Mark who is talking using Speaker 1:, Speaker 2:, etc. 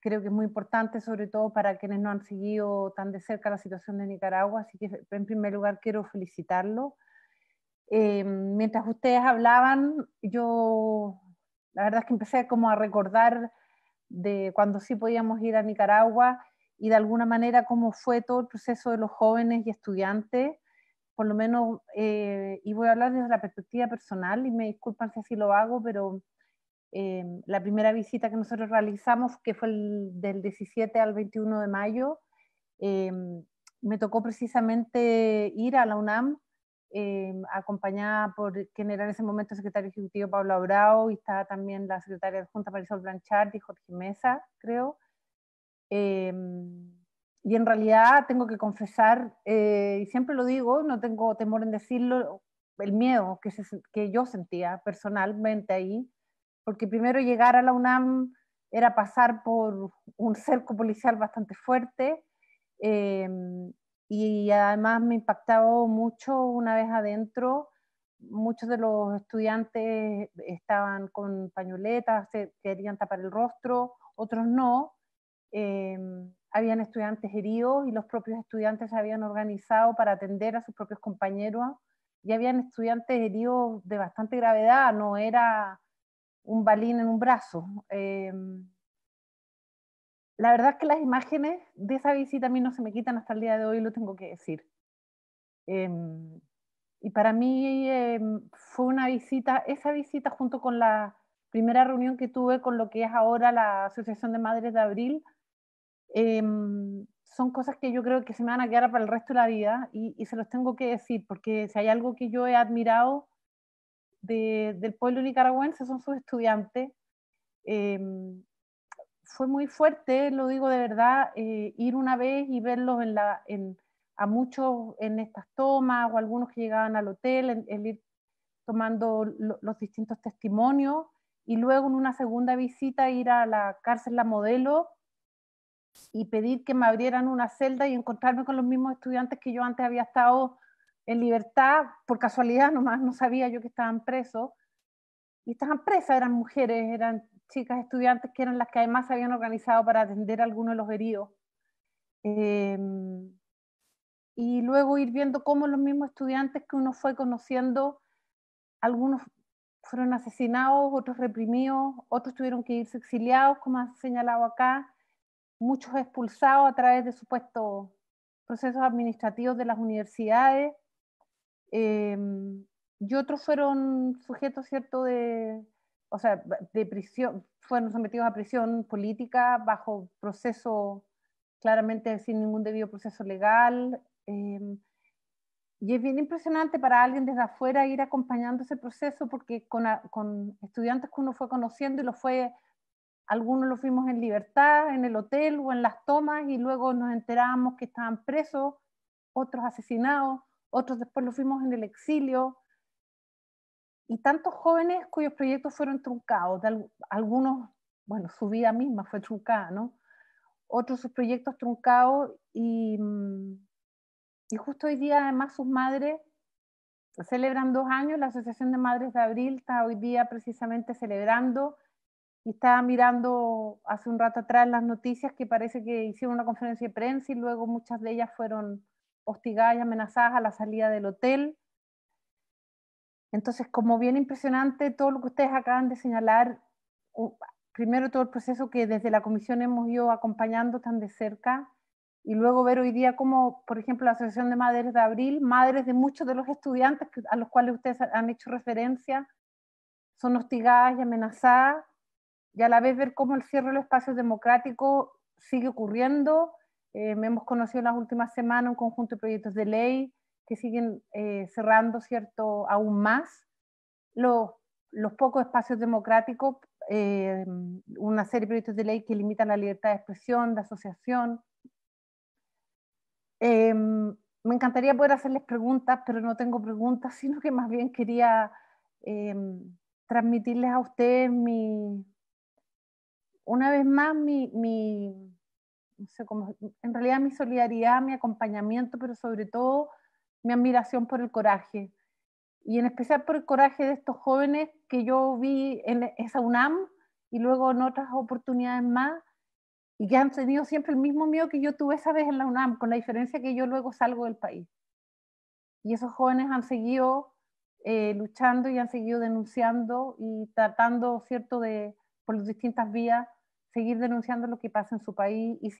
Speaker 1: creo que es muy importante, sobre todo para quienes no han seguido tan de cerca la situación de Nicaragua. Así que, en primer lugar, quiero felicitarlo. Em, mientras ustedes hablaban, yo la verdad es que empecé como a recordar de cuando sí podíamos ir a Nicaragua y de alguna manera cómo fue todo el proceso de los jóvenes y estudiantes, por lo menos, eh, y voy a hablar desde la perspectiva personal, y me disculpan si así lo hago, pero Em, la primera visita que nosotros realizamos, que fue del 17 al 21 de mayo, em, me tocó precisamente ir a la UNAM, em, acompañada por quien era en ese momento el secretario ejecutivo Pablo Abrao, y estaba también la secretaria Junta, Marisol Blanchard y Jorge Mesa, creo. y en realidad tengo que confesar, eh, y siempre lo digo, no tengo temor en decirlo, el miedo que, que yo sentía personalmente ahí, porque primero llegar a la UNAM era pasar por un cerco policial bastante fuerte eh, y además me impactaba mucho una vez adentro. Muchos de los estudiantes estaban con pañoletas, querían tapar el rostro, otros no. Eh, habían estudiantes heridos y los propios estudiantes se habían organizado para atender a sus propios compañeros y habían estudiantes heridos de bastante gravedad, no era un balín en un brazo. Em, la verdad es que las imágenes de esa visita a mí no se me quitan hasta el día de hoy, lo tengo que decir. Em, y para mí em, fue una visita, esa visita junto con la primera reunión que tuve con lo que es ahora la Asociación de Madres de Abril, son cosas que yo creo que se me van a quedar para el resto de la vida y, y se los tengo que decir, porque si hay algo que yo he admirado del pueblo nicaragüense son sus estudiantes. Em, fue muy fuerte, lo digo de verdad, eh, ir una vez y verlos a muchos en estas tomas o algunos que llegaban al hotel, el, ir tomando los distintos testimonios y luego en una segunda visita ir a la cárcel La Modelo y pedir que me abrieran una celda y encontrarme con los mismos estudiantes que yo antes había estado en libertad, por casualidad nomás, no sabía yo que estaban presos. Y estaban presas, eran mujeres, eran chicas estudiantes que eran las que además se habían organizado para atender a algunos de los heridos. Em, y luego ir viendo cómo los mismos estudiantes que uno fue conociendo, algunos fueron asesinados, otros reprimidos, otros tuvieron que irse exiliados, como ha señalado acá, muchos expulsados a través de supuestos procesos administrativos de las universidades. Em, y otros fueron sujetos, ¿cierto?, de, o sea, de prisión, fueron sometidos a prisión política bajo proceso, claramente sin ningún debido proceso legal. Em, y es bien impresionante para alguien desde afuera ir acompañando ese proceso porque con, con estudiantes que uno fue conociendo y los fue algunos los vimos en libertad, en el hotel o en las tomas y luego nos enterábamos que estaban presos, otros asesinados, otros después los fuimos en el exilio, y tantos jóvenes cuyos proyectos fueron truncados, algunos, bueno, su vida misma fue truncada, ¿no? Otros sus proyectos truncados y, mm, y justo hoy día además sus madres celebran dos años, la Asociación de Madres de Abril está hoy día precisamente celebrando y estaba mirando hace un rato atrás las noticias que parece que hicieron una conferencia de prensa y luego muchas de ellas fueron hostigadas y amenazadas a la salida del hotel. Entonces, como bien impresionante todo lo que ustedes acaban de señalar, primero todo el proceso que desde la comisión hemos ido acompañando tan de cerca y luego ver hoy día como, por ejemplo, la Asociación de Madres de Abril, madres de muchos de los estudiantes a los cuales ustedes han hecho referencia, son hostigadas y amenazadas, y a la vez ver cómo el cierre de los espacios democráticos sigue ocurriendo eh, hemos conocido en las últimas semanas un conjunto de proyectos de ley que siguen eh, cerrando, ¿cierto?, aún más los, pocos espacios democráticos, eh, una serie de proyectos de ley que limitan la libertad de expresión, de asociación. Em, me encantaría poder hacerles preguntas, pero no tengo preguntas, sino que más bien quería em, transmitirles a ustedes mi, una vez más mi, mi, sé, en realidad mi solidaridad, mi acompañamiento, pero sobre todo mi admiración por el coraje. Y en especial por el coraje de estos jóvenes que yo vi en esa UNAM y luego en otras oportunidades más, y que han tenido siempre el mismo miedo que yo tuve esa vez en la UNAM, con la diferencia que yo luego salgo del país. Y esos jóvenes han seguido eh, luchando y han seguido denunciando y tratando, ¿cierto?, de, por las distintas vías, seguir denunciando lo que pasa en su país y